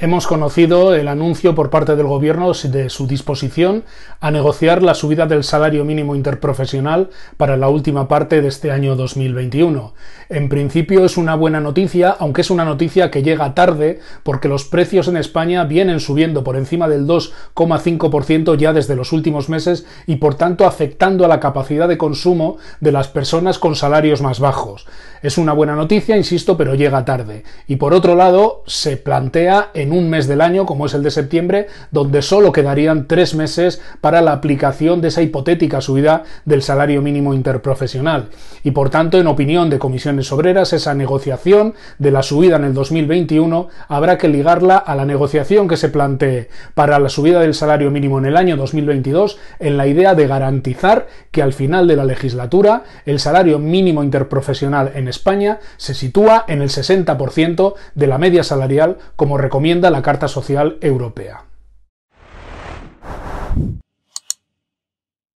Hemos conocido el anuncio por parte del Gobierno de su disposición a negociar la subida del salario mínimo interprofesional para la última parte de este año 2021. En principio es una buena noticia, aunque es una noticia que llega tarde porque los precios en España vienen subiendo por encima del 2,5% ya desde los últimos meses y por tanto afectando a la capacidad de consumo de las personas con salarios más bajos. Es una buena noticia, insisto, pero llega tarde. Y por otro lado, se plantea en en un mes del año, como es el de septiembre, donde solo quedarían tres meses para la aplicación de esa hipotética subida del salario mínimo interprofesional. Y por tanto, en opinión de comisiones obreras, esa negociación de la subida en el 2021 habrá que ligarla a la negociación que se plantee para la subida del salario mínimo en el año 2022 en la idea de garantizar que al final de la legislatura el salario mínimo interprofesional en España se sitúa en el 60% de la media salarial como recomienda la Carta Social Europea.